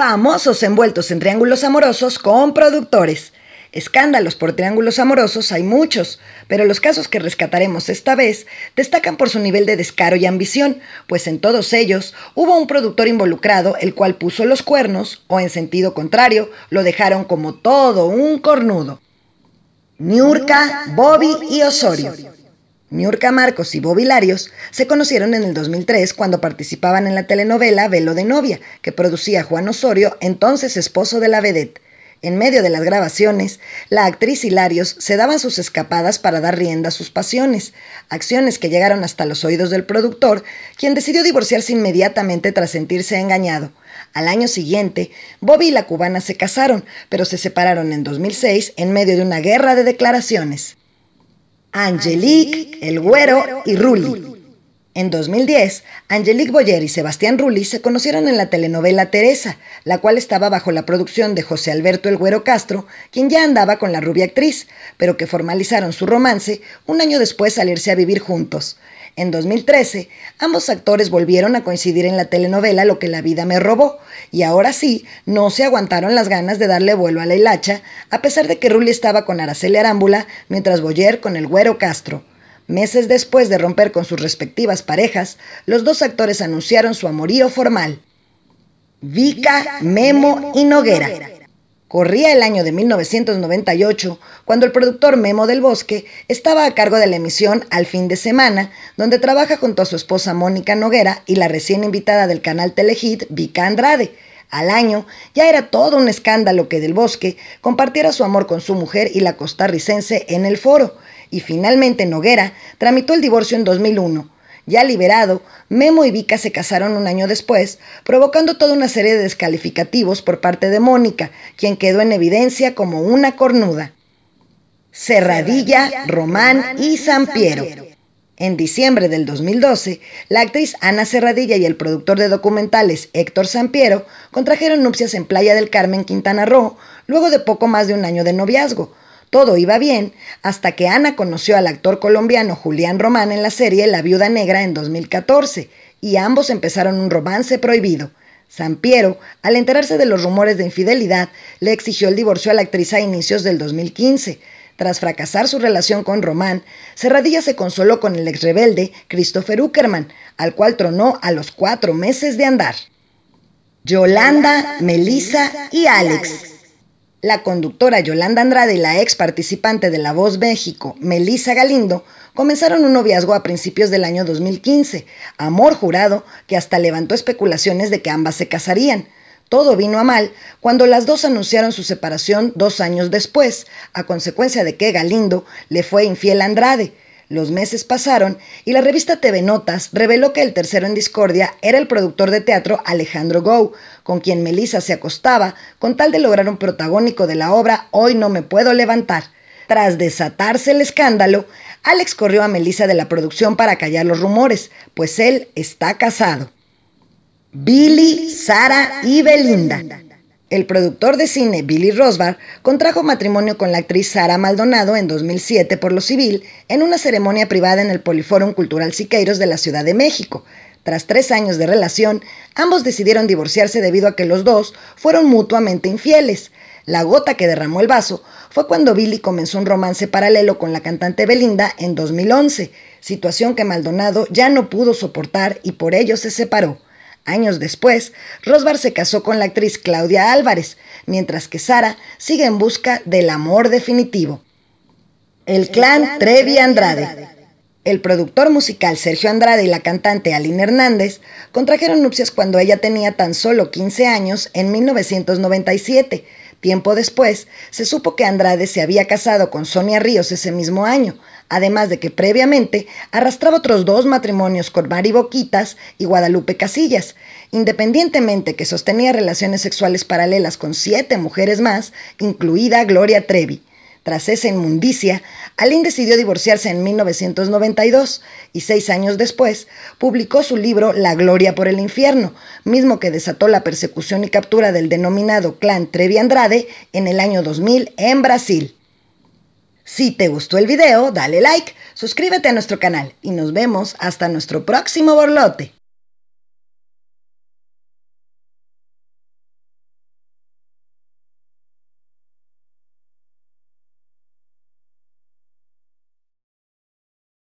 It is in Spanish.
Famosos envueltos en triángulos amorosos con productores. Escándalos por triángulos amorosos hay muchos, pero los casos que rescataremos esta vez destacan por su nivel de descaro y ambición, pues en todos ellos hubo un productor involucrado el cual puso los cuernos o en sentido contrario lo dejaron como todo un cornudo. Niurka, Bobby y Osorio. Niurka Marcos y Bobby Larios se conocieron en el 2003 cuando participaban en la telenovela Velo de Novia, que producía Juan Osorio, entonces esposo de la vedette. En medio de las grabaciones, la actriz Hilarios se daban sus escapadas para dar rienda a sus pasiones, acciones que llegaron hasta los oídos del productor, quien decidió divorciarse inmediatamente tras sentirse engañado. Al año siguiente, Bobby y la cubana se casaron, pero se separaron en 2006 en medio de una guerra de declaraciones. Angelique, El Güero y Rulli. En 2010, Angelique Boyer y Sebastián Rulli se conocieron en la telenovela Teresa, la cual estaba bajo la producción de José Alberto El Güero Castro, quien ya andaba con la rubia actriz, pero que formalizaron su romance un año después al irse a vivir juntos. En 2013, ambos actores volvieron a coincidir en la telenovela Lo que la vida me robó, y ahora sí, no se aguantaron las ganas de darle vuelo a la hilacha, a pesar de que Rulli estaba con Araceli Arámbula, mientras Boyer con el güero Castro. Meses después de romper con sus respectivas parejas, los dos actores anunciaron su amorío formal. Vica Memo y Noguera. Corría el año de 1998 cuando el productor Memo del Bosque estaba a cargo de la emisión Al fin de semana, donde trabaja junto a su esposa Mónica Noguera y la recién invitada del canal Telehit, Vika Andrade. Al año ya era todo un escándalo que del Bosque compartiera su amor con su mujer y la costarricense en el foro, y finalmente Noguera tramitó el divorcio en 2001 ya liberado, Memo y Vika se casaron un año después, provocando toda una serie de descalificativos por parte de Mónica, quien quedó en evidencia como una cornuda. Serradilla, Román y Sampiero En diciembre del 2012, la actriz Ana Serradilla y el productor de documentales Héctor Sampiero contrajeron nupcias en Playa del Carmen, Quintana Roo, luego de poco más de un año de noviazgo, todo iba bien hasta que Ana conoció al actor colombiano Julián Román en la serie La Viuda Negra en 2014 y ambos empezaron un romance prohibido. Sampiero, al enterarse de los rumores de infidelidad, le exigió el divorcio a la actriz a inicios del 2015. Tras fracasar su relación con Román, Serradilla se consoló con el ex rebelde Christopher Uckerman, al cual tronó a los cuatro meses de andar. Yolanda, Melissa y Alex la conductora Yolanda Andrade y la ex participante de La Voz México, Melissa Galindo, comenzaron un noviazgo a principios del año 2015, amor jurado que hasta levantó especulaciones de que ambas se casarían. Todo vino a mal cuando las dos anunciaron su separación dos años después, a consecuencia de que Galindo le fue infiel a Andrade. Los meses pasaron y la revista TV Notas reveló que el tercero en discordia era el productor de teatro Alejandro Gou, con quien Melissa se acostaba con tal de lograr un protagónico de la obra Hoy no me puedo levantar. Tras desatarse el escándalo, Alex corrió a Melissa de la producción para callar los rumores, pues él está casado. Billy, Sara y Belinda. El productor de cine Billy Rosbar contrajo matrimonio con la actriz Sara Maldonado en 2007 por lo civil en una ceremonia privada en el Poliforum Cultural Siqueiros de la Ciudad de México. Tras tres años de relación, ambos decidieron divorciarse debido a que los dos fueron mutuamente infieles. La gota que derramó el vaso fue cuando Billy comenzó un romance paralelo con la cantante Belinda en 2011, situación que Maldonado ya no pudo soportar y por ello se separó. Años después, Rosbar se casó con la actriz Claudia Álvarez, mientras que Sara sigue en busca del amor definitivo. El clan, Trevi Andrade. El productor musical Sergio Andrade y la cantante Aline Hernández contrajeron nupcias cuando ella tenía tan solo 15 años en 1997 Tiempo después, se supo que Andrade se había casado con Sonia Ríos ese mismo año, además de que previamente arrastraba otros dos matrimonios con Mari Boquitas y Guadalupe Casillas. Independientemente que sostenía relaciones sexuales paralelas con siete mujeres más, incluida Gloria Trevi. Tras esa inmundicia, Alin decidió divorciarse en 1992 y seis años después publicó su libro La Gloria por el Infierno, mismo que desató la persecución y captura del denominado clan Trevi Andrade en el año 2000 en Brasil. Si te gustó el video, dale like, suscríbete a nuestro canal y nos vemos hasta nuestro próximo borlote.